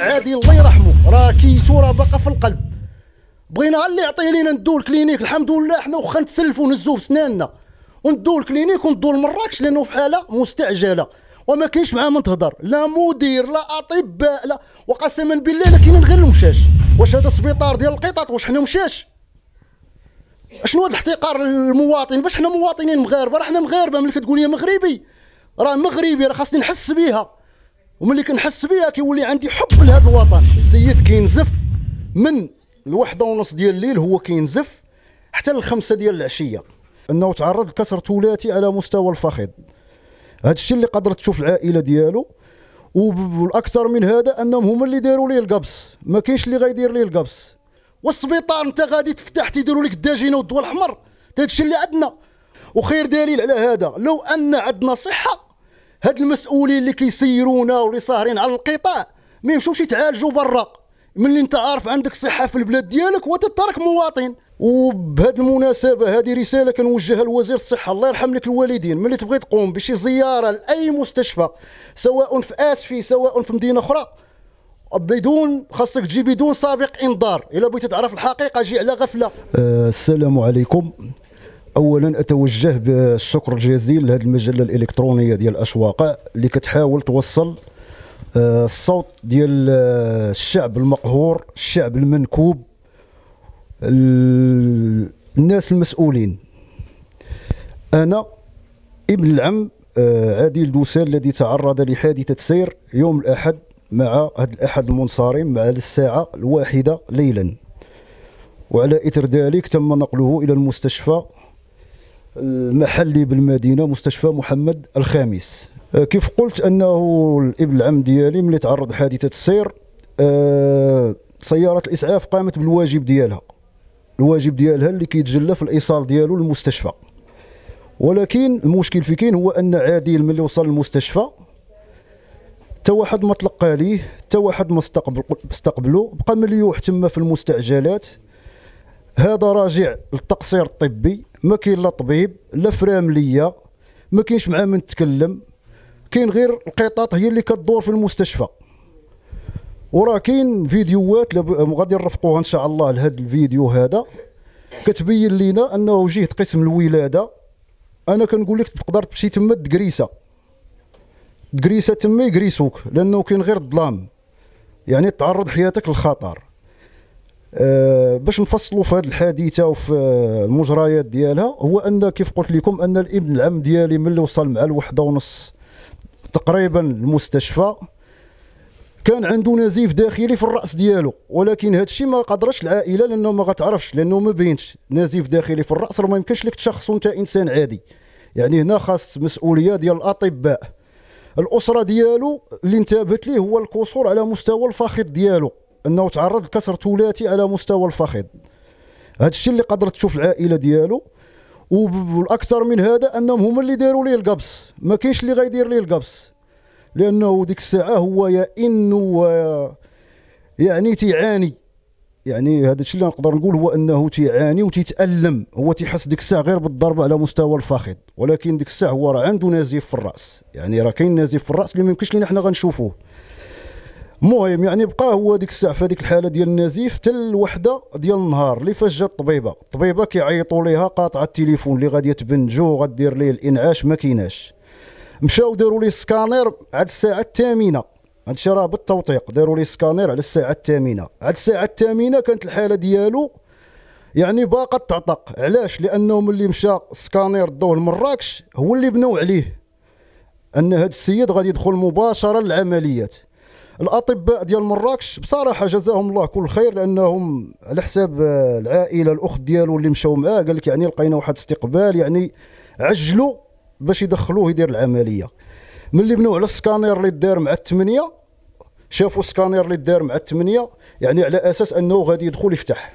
عادي الله يرحمه راه كيتو راه باقا في القلب بغينا اللي يعطيه لينا ندو الكلينيك الحمد لله حنا واخا نتسلفوا نزو بسناننا وندو الكلينيك وندو لمراكش لانه في حاله مستعجله وما كاينش معاه من تهضر لا مدير لا اطباء لا وقسما بالله لا كاينين غير المشاش واش هذا السبيطار ديال القطط واش حنا مشاش شنو هذا الاحتقار للمواطن باش حنا مواطنين مغاربه راه حنا مغاربه ملي كتقول لي مغربي راه مغربي راه خاصني نحس بيها وملي كنحس بيها كيولي عندي حب لهذا الوطن السيد كينزف من الوحده ونص ديال الليل هو كينزف حتى الخمسة ديال العشيه انه تعرض لكسر ثلاثي على مستوى الفخذ هذا الشيء اللي قدرت تشوف العائله ديالو والاكثر من هذا انهم هما اللي داروا ليه القبس ما كاينش اللي غيدير ليه القبس والسبيطار انت غادي تفتح تيديروا لك الداجينه والدواء الاحمر هذا الشيء اللي عندنا وخير دليل على هذا لو ان عندنا صحه هاد المسؤولين اللي كيسيرونا واللي ساهرين على القطاع ما يمشوش يتعالجوا برا ملي انت عارف عندك صحه في البلاد ديالك وتترك مواطن وبهاد المناسبه هذه رساله كنوجهها لوزير الصحه الله يرحم لك الوالدين ملي تبغي تقوم بشي زياره لاي مستشفى سواء في اسفي سواء في مدينه اخرى بدون خاصك تجي بدون سابق انذار الا بغيتي تعرف الحقيقه جي على غفله أه السلام عليكم اولا اتوجه بالشكر الجزيل لهذه المجله الالكترونيه ديال اشواقع اللي كتحاول توصل آه، الصوت ديال آه، الشعب المقهور الشعب المنكوب الناس المسؤولين انا ابن العم آه، عادل دوسال الذي تعرض لحادثه سير يوم الاحد مع هذا الاحد المنصرم مع الساعه الواحده ليلا وعلى اثر ذلك تم نقله الى المستشفى المحلي بالمدينه مستشفى محمد الخامس آه، كيف قلت انه الابن العم ديالي ملي تعرض لحادثه السير آه، سياره الاسعاف قامت بالواجب ديالها الواجب ديالها اللي كيتجلى في الايصال ديالو للمستشفى ولكن المشكل في كين هو ان عادل ملي وصل للمستشفى تا واحد ما تلقى ليه تا واحد ما استقبل استقبلو بقى مليوح تما في المستعجلات هذا راجع للتقصير الطبي ما كاين لا طبيب لا فرامليه ما كاينش مع من تكلم كاين غير القطاط هي اللي كتدور في المستشفى وراه كاين فيديوهات غادي نرفقوها ان شاء الله لهذا الفيديو هذا كتبين لينا انه جهه قسم الولاده انا كنقول لك تقدر تمشي تما تكريسه تكريسه تما يكريسوك لانه كاين غير الظلام يعني تعرض حياتك للخطر أه باش نفصلوا في هذه الحادثه وفي آه، المجريات ديالها هو ان كيف قلت لكم ان الابن العم ديالي ملي وصل مع الوحده ونص تقريبا المستشفى كان عنده نزيف داخلي في الراس ديالو ولكن هذا الشيء ما قدرش العائله لانه ما غتعرفش لانه ما بينش نزيف داخلي في الراس راه ما يمكنش لك تشخصه انت انسان عادي يعني هنا خاص مسؤوليه ديال الاطباء الاسره ديالو اللي انتبهت ليه هو الكسور على مستوى الفخذ ديالو انه تعرض لكسر ثلاثي على مستوى الفخذ هذا الشيء اللي قدرت تشوف العائله ديالو والاكثر من هذا انهم هما اللي داروا ليه القبس ما كاينش اللي غيدير ليه القبس لانه ديك الساعه هو يا و يعني تيعاني يعني هذا الشيء اللي نقدر نقول هو انه تيعاني وتيتالم هو تيحس ديك الساعه غير بالضربه على مستوى الفخذ ولكن ديك الساعه هو راه عنده نزيف في الراس يعني راه كاين نزيف في الراس اللي ما يمكنش لينا حنا غنشوفوه المهم يعني بقى هو ديك الساعه في هذيك الحاله ديال النزيف حتى الوحده ديال النهار اللي فاش جات الطبيبه الطبيبه كيعيطوا ليها قاطعه التليفون اللي غادي تبنجو غدير ليه الانعاش ما كيناش مشاو داروا لي سكانير عاد الساعه الثامنه هادشي راه بالتوثيق داروا لي سكانير على الساعه الثامنه عاد الساعه الثامنه كانت الحاله ديالو يعني باقا تعتق علاش لانه ملي مشى سكانير دو لمراكش هو اللي بنوا عليه ان هاد السيد غادي يدخل مباشره للعمليات الاطباء ديال مراكش بصراحه جزاهم الله كل خير لانهم على حساب آه، العائله الاخت ديالو اللي مشاو معاه قال لك يعني لقينا واحد استقبال يعني عجلوا باش يدخلوه يدير العمليه ملي بنوا على السكانير اللي دار مع الثمانيه شافوا السكانير اللي دار مع الثمانيه يعني على اساس انه غادي يدخل يفتح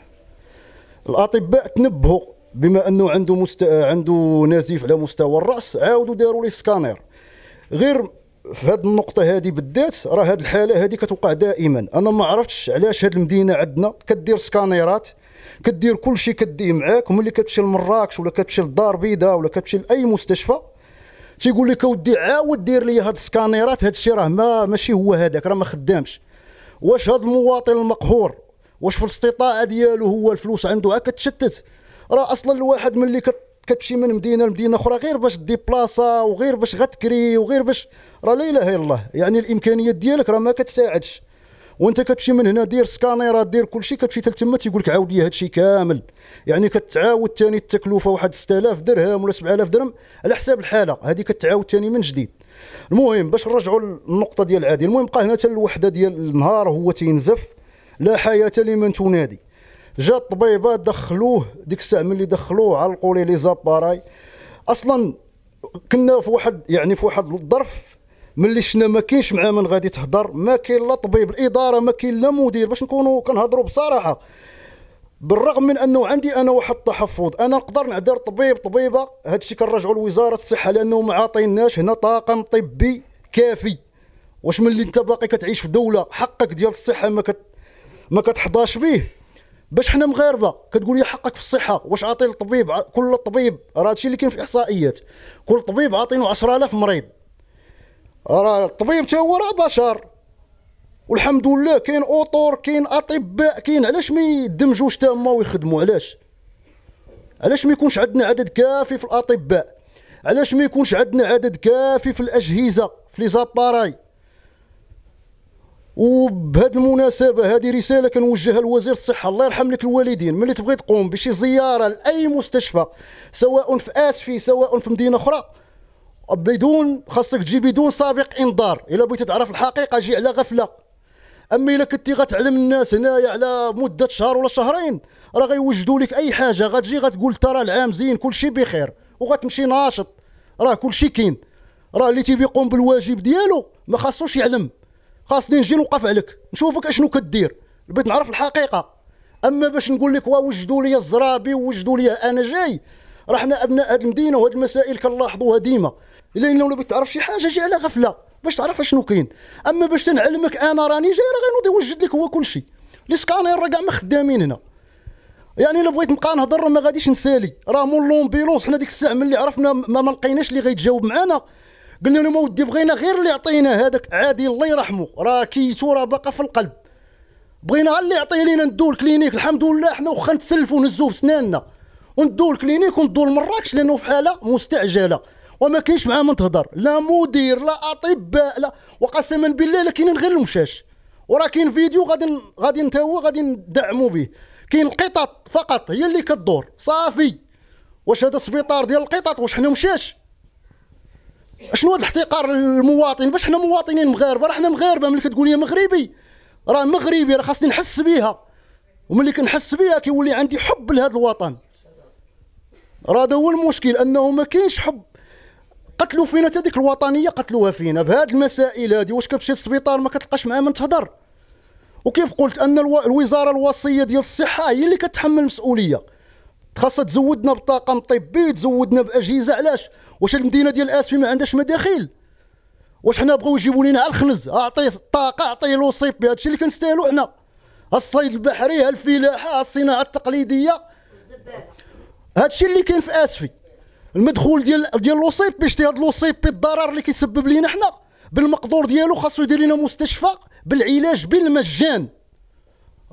الاطباء تنبهوا بما انه عنده مست... عنده نزيف على مستوى الراس عاودوا داروا لي سكانير غير في هذه النقطة هذه بالذات راه هذه الحالة هذه كتوقع دائما أنا ما عرفتش علاش هذه المدينة عندنا كدير سكانيرات كدير كل شيء كديه معاك وملي كتمشي لمراكش ولا كتمشي للدار البيضاء ولا كتمشي لأي مستشفى تيقول لك اودي عاود دير لي هاد السكانيرات هاد الشيء راه ما ماشي هو هذاك راه ما خدامش واش هاد المواطن المقهور واش في الاستطاعه ديالو هو الفلوس عنده هكا تشتت راه اصلا الواحد ملي كت كتمشي من مدينه لمدينه اخرى غير باش ديبلاصا وغير باش غتكري وغير باش راه لا اله الا الله يعني الامكانيات ديالك راه ما كتساعدش وانت كتمشي من هنا دير سكانيرا دير كلشي كتمشي حتى تما تيقول لك عاود لي هادشي كامل يعني كتعاود ثاني التكلفه واحد 6000 درهم ولا 7000 درهم على حساب الحاله هذه كتعاود ثاني من جديد المهم باش نرجعوا للنقطه ديال عادي المهم بقى هنا حتى الوحده ديال النهار هو تينزف لا حياه لمن تنادي جا الطبيبه دخلوه ديك الساعه ملي دخلوه علقوا ليه لي زاباراي اصلا كنا في واحد يعني في واحد الظرف ملي شنا ما كاينش مع من غادي تهضر ما كاين لا طبيب الاداره ما كاين لا مدير باش نكونوا كنهضروا بصراحه بالرغم من انه عندي انا واحد التحفظ انا نقدر نعذر طبيب طبيبه هذا الشيء كنرجعوا لوزاره الصحه لانه ما عاطيناش هنا طاقم طبي كافي واش ملي انت باقي كتعيش في دوله حقك ديال الصحه ما كت ما كتحضاش به باش حنا مغاربه كتقول لي حقك في الصحه واش عاطي الطبيب كل طبيب راه هادشي اللي كاين في الاحصائيات كل طبيب عاطينو 10000 مريض راه الطبيب حتى هو راه بشر والحمد لله كاين اطور كاين اطباء كاين علاش ما يدمجوش حتى هما ويخدموا علاش علاش ما يكونش عندنا عدد كافي في الاطباء علاش ما يكونش عندنا عدد كافي في الاجهزه في لي زاباراي وبهذه المناسبه هذه رساله كنوجهها لوزير الصحه الله يرحم لك الوالدين ملي تبغي تقوم بشي زياره لاي مستشفى سواء في اسفي سواء في مدينه اخرى بدون خاصك تجي بدون سابق انذار الا بغيتي تعرف الحقيقه جي على غفله اما الا كنتي غتعلم الناس هنايا على مده شهر ولا شهرين راه غيوجدوا لك اي حاجه غتجي غتقول ترى العام زين كلشي بخير وغتمشي ناشط راه كلشي كاين راه اللي يقوم بالواجب ديالو ما خاصوش يعلم خاصني نجي نوقف عليك نشوفك اشنو كدير بغيت نعرف الحقيقه اما باش نقول لك وجدوا لي الزرابي ووجدوا لي انا جاي راه حنا ابناء هذه المدينه وهذه المسائل كنلاحظوها ديما الا الا بغيت تعرف شي حاجه جي على غفله باش تعرف اشنو كاين اما باش تنعلمك انا راني جاي راه غنوضي يوجد لك هو كل شيء لي سكانير راه كاع ما خدامين هنا يعني الا بغيت نبقى نهضر ما غاديش نسالي راه مول لومبيلونس حنا ديك الساعه ملي عرفنا ما, ما لقيناش اللي غيتجاوب معانا قلنا لهم اودي بغينا غير اللي عطينا هذاك عادي الله يرحمه راه كيتو راه باقا في القلب بغينا غير اللي يعطيه لينا ندو الكلينيك الحمد لله حنا واخا نتسلفوا ونزو بسناننا وندو الكلينيك وندو لمراكش لانه في حاله مستعجله وما كاينش معاه من تهضر لا مدير لا اطباء لا وقسما بالله لا كاينين غير المشاش وراه كاين فيديو غادي غادي انت هو غادي ندعموا به كاين القطط فقط هي اللي كدور صافي واش هذا السبيطار ديال القطط واش حنا مشاش شنو هذا الاحتقار للمواطن باش حنا مواطنين مغاربه راه حنا مغاربه ملي كتقول لي مغربي راه مغربي راه خاصني نحس بها وملي كنحس بها كيولي عندي حب لهذا الوطن راه هذا هو المشكل انه ما كاينش حب قتلوا فينا حتى ديك الوطنيه قتلوها فينا بهاد المسائل هادي واش كتمشي للسبيطار ما كتلقاش معاه من تهضر وكيف قلت ان الوزاره الوصيه ديال الصحه هي اللي كتحمل المسؤوليه خاصها تزودنا بطاقم طبي تزودنا باجهزه علاش واش المدينه ديال اسفي ما عندهاش مداخيل واش حنا بغاو يجيبوا لينا على الخنز اعطيه الطاقه اعطيه الوصيف بهذا الشيء اللي كنستاهلوا حنا الصيد البحري الفلاحه الصناعه التقليديه هذا الشيء اللي كاين في اسفي المدخول ديال ديال الوصيف باش هذا الوصيف بالضرر اللي كيسبب لينا حنا بالمقدور ديالو خاصو يدير لنا مستشفى بالعلاج بالمجان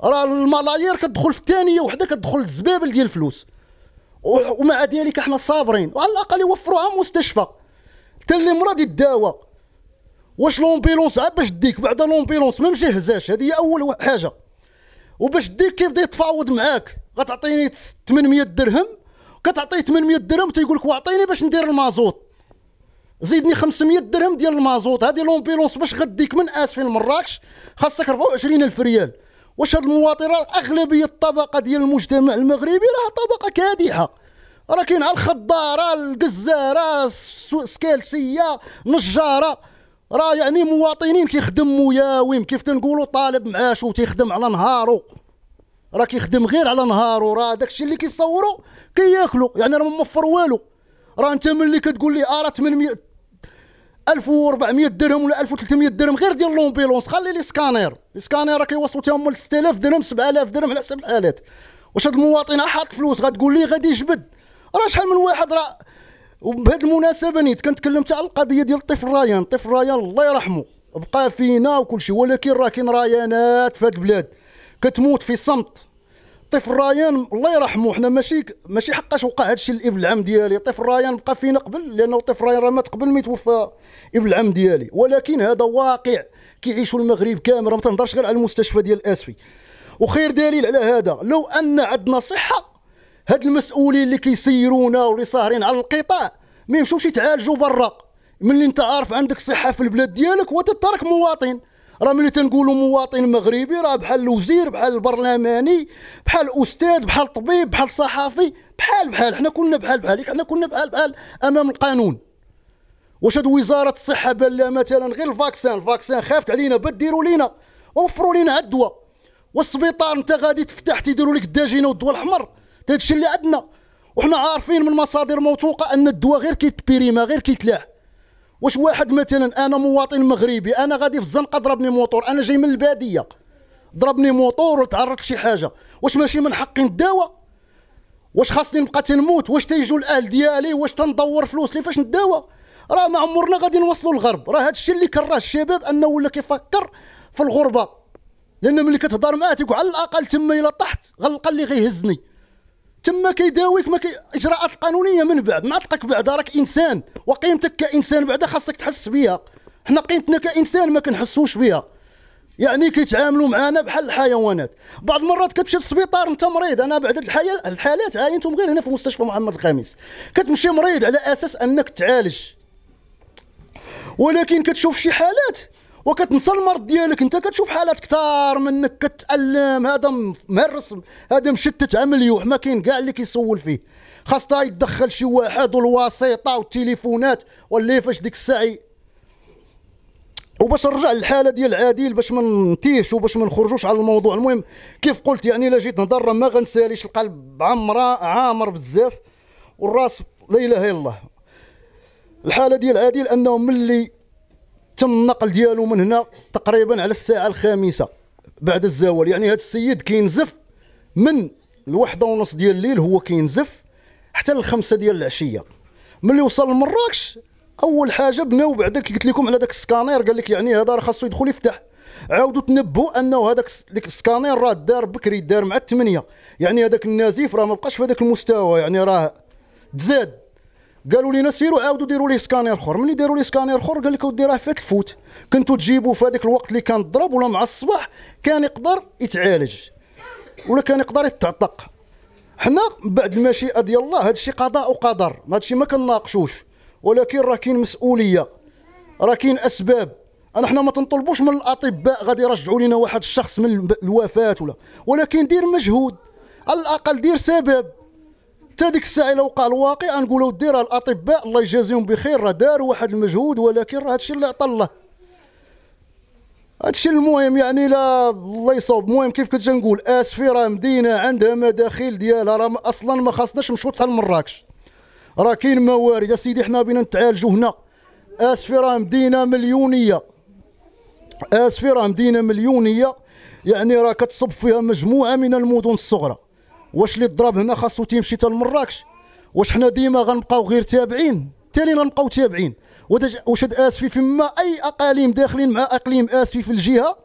راه الملايير كتدخل في الثانيه وحده كتدخل الزبابل ديال الفلوس ومع ذلك احنا صابرين وعلى الاقل يوفروها مستشفى حتى اللي مرض يداوى واش لومبيلونس عاد باش ديك بعد لومبيلونس ما مجهزاش هذه هي اول حاجه وباش ديك كيبدا يتفاوض معاك غتعطيني 800 درهم كتعطيه 800 درهم تيقول لك واعطيني باش ندير المازوت زيدني 500 درهم ديال المازوت هذه لومبيلونس باش غديك من اسفل مراكش خاصك 24000 ريال واش هاد المواطن راه اغلبيه الطبقه ديال المجتمع المغربي راه طبقه كادحه راه كاين على الخضاره القزاره السكالسيه نجاره راه يعني مواطنين كيخدموا ياويم كيف تنقولوا طالب معاشو تيخدم على نهارو راه كيخدم غير على نهارو راه داكشي اللي كيصوروا كياكلوا يعني راه ما موفر والو راه انت ملي كتقول لي اه 800 1400 درهم ولا 1300 درهم غير ديال لومبيلونس خلي لي سكانير لي سكانير راه كيوصلوا حتى هما 6000 درهم 7000 درهم على حسب الحالات واش هاد المواطن حاط فلوس غتقول لي غادي يجبد راه شحال من واحد راه وبهذه المناسبه نيت كنتكلم حتى على القضيه ديال الطفل رايان الطفل رايان الله يرحمه بقى فينا وكل شيء ولكن راه كاين رايانات في هاد البلاد كتموت في صمت طفل رايان الله يرحمه حنا ماشي ماشي حقاش وقع هذا الشيء لابن العم ديالي طفل رايان بقى فينا قبل لانه طفل رايان راه مات قبل ما يتوفى ابن العم ديالي ولكن هذا واقع كيعيشوا المغرب كامل ما تنهضرش غير على المستشفى ديال اسفي وخير دليل على هذا لو ان عندنا صحه هاد المسؤولين اللي كيسيرونا واللي ساهرين على القطاع ما يمشوش يتعالجوا برا ملي انت عارف عندك صحه في البلاد ديالك وتترك مواطن راه ملي تنقولوا مواطن مغربي راه بحال الوزير بحال البرلماني بحال الاستاذ بحال الطبيب بحال الصحافي بحال بحال حنا كلنا بحال بحال حنا كلنا بحال بحال امام القانون واش هاد وزاره الصحه بان لها مثلا غير الفاكسان الفاكسان خافت علينا بديروا لينا وفروا لينا هاد الدواء والسبيطار انت غادي تفتح تيديروا لك الداجينه والدواء الاحمر هادشي اللي عندنا وحنا عارفين من مصادر موثوقه ان الدواء غير كيتبيريما غير كيتلاح واش واحد مثلا انا مواطن مغربي انا غادي في الزنقه ضربني موطور انا جاي من الباديه ضربني موطور وتعرضت لشي حاجه واش ماشي من حقي نداوى واش خاصني نبقى تنموت واش تيجوا الاهل ديالي واش تندور فلوس لي فاش نداوى راه ما عمرنا غادي نوصلوا للغرب راه هذا الشيء اللي كراه الشباب انه ولا كيفكر في الغربه لان ملي كتهضر معاه تيقول على الاقل تما الا طحت غنلقى اللي غيهزني تما كيداويك ما كي... اجراءات قانونيه من بعد ما عطقك بعدا راك انسان وقيمتك كانسان بعدا خاصك تحس بها حنا قيمتنا كانسان ما كنحسوش بها يعني كيتعاملوا معانا بحال الحيوانات بعض المرات كتمشي للسبيطار انت مريض انا بعد الحيا... الحالات عاينتهم غير هنا في مستشفى محمد الخامس كتمشي مريض على اساس انك تعالج ولكن كتشوف شي حالات وكتنسى المرض ديالك انت كتشوف حالات كثار منك كتالم هذا مهرس هذا مشتت عمل ما كاين كاع اللي كيسول فيه خاصة يتدخل شي واحد والواسطه والتليفونات واللي فاش ديك السعي وباش نرجع للحاله ديال عادل باش ما نتيش وباش ما نخرجوش على الموضوع المهم كيف قلت يعني الا جيت نهضر ما غنساليش القلب عمرا عامر بزاف والراس لا اله الا الله الحاله ديال عادل انه ملي تم النقل ديالو من هنا تقريبا على الساعه الخامسه بعد الزوال يعني هذا السيد كينزف من الوحده ونص ديال الليل هو كينزف حتى الخمسة ديال العشيه ملي وصل لمراكش اول حاجه بناو بعدا قلت لكم على داك السكانير قال لك يعني هذا راه خاصو يدخل يفتح عاودوا تنبؤوا انه هذاك السكانير راه دار بكري دار مع الثمانيه يعني هذاك النزيف راه ما بقاش في هذاك المستوى يعني راه تزاد قالوا لينا سيروا عاودوا ديروا لي سكانير اخر ملي داروا لي سكانير اخر قال لك ودي راه فات الفوت كنتو تجيبوه في هذاك الوقت اللي كان ضرب ولا مع الصباح كان يقدر يتعالج ولا كان يقدر يتعتق حنا بعد المشيئه ديال الله هذا الشيء قضاء وقدر هذا الشيء ما كنناقشوش ولكن راه كاين مسؤوليه راه كاين اسباب انا حنا ما تنطلبوش من الاطباء غادي يرجعوا لنا واحد الشخص من الوفاه ولا ولكن دير مجهود على الاقل دير سبب حتى ديك الساعه الا وقع الواقع نقولوا دي راه الاطباء الله يجازيهم بخير راه داروا واحد المجهود ولكن راه هادشي اللي عطى الله هادشي المهم يعني لا الله يصوب المهم كيف كنت نقول اسفي راه مدينه عندها مداخيل ديالها راه اصلا ما خاصناش نمشيو حتى لمراكش راه كاين موارد سيدي حنا بينا نتعالجوا هنا اسفي راه مدينه مليونيه اسفي راه مدينه مليونيه يعني راه كتصب فيها مجموعه من المدن الصغرى واش اللي ضرب هنا خاصو تيمشي حتى لمراكش واش حنا ديما غنبقاو غير تابعين تالي غنبقاو تابعين واش هاد اسفي فما اي اقاليم داخلين مع اقليم اسفي في الجهه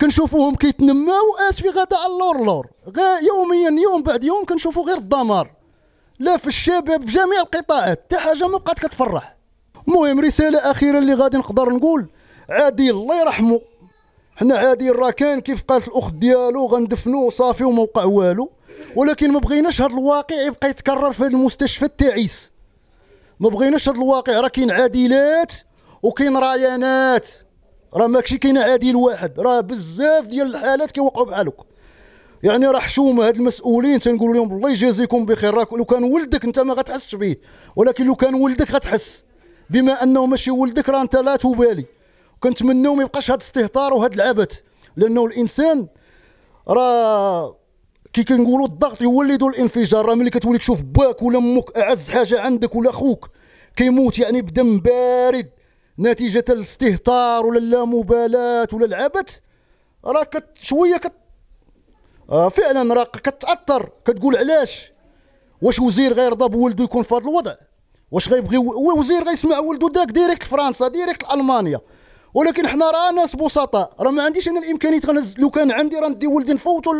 كنشوفوهم كيتنماو اسفي غدا على اللور اللور يوميا يوم بعد يوم كنشوفوا غير الدمار لا في الشباب في جميع القطاعات حتى حاجه ما بقات كتفرح المهم رساله اخيره اللي غادي نقدر نقول عادي الله يرحمه حنا عادي راه كان كيف قالت الاخت ديالو غندفنوه صافي وموقع والو ولكن ما بغيناش هذا الواقع يبقى يتكرر في المستشفى التعيس ما بغيناش هذا الواقع راه كاين عادلات وكاين ريانات راه ماكشي كاين عادل واحد راه بزاف ديال الحالات كيوقعوا بحال هكا يعني راه حشومه هاد المسؤولين تنقول لهم الله يجازيكم بخير راك لو كان ولدك انت ما غتحسش به ولكن لو كان ولدك غتحس بما انه ماشي ولدك راه انت لا تبالي كنتمناو ما يبقاش هاد الاستهتار وهاد العبث لانه الانسان راه كي كنقولوا الضغط يولد الانفجار راه ملي كتولي تشوف باك ولا امك اعز حاجه عندك ولا اخوك كيموت يعني بدم بارد نتيجه الاستهتار ولا اللامبالاه ولا العبث راه كت شويه كت آه فعلا راه كتاثر كتقول علاش واش وزير غيرضى بولده يكون في هذا الوضع واش غيبغي وزير غيسمع ولده داك ديريكت فرنسا ديريكت المانيا ولكن حنا راه ناس بسطاء راه ما عنديش انا الامكانيات لو كان عندي راه ندي ولدي نفوتو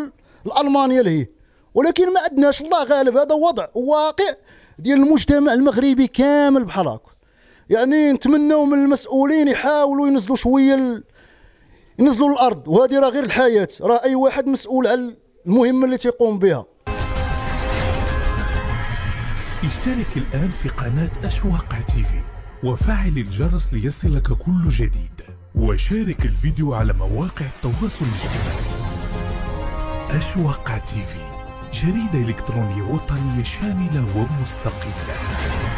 الالمانيه لهيه ولكن ما عندناش الله غالب هذا وضع واقع ديال المجتمع المغربي كامل بحال هكا يعني نتمنوا من المسؤولين يحاولوا ينزلوا شويه ينزلوا الارض وهذه راه غير الحياه راه اي واحد مسؤول على المهمه اللي تيقوم بها اشترك الان في قناه اشواق تي في وفعل الجرس ليصلك كل جديد وشارك الفيديو على مواقع التواصل الاجتماعي أشواق تيفي جريدة إلكترونية وطنية شاملة ومستقلة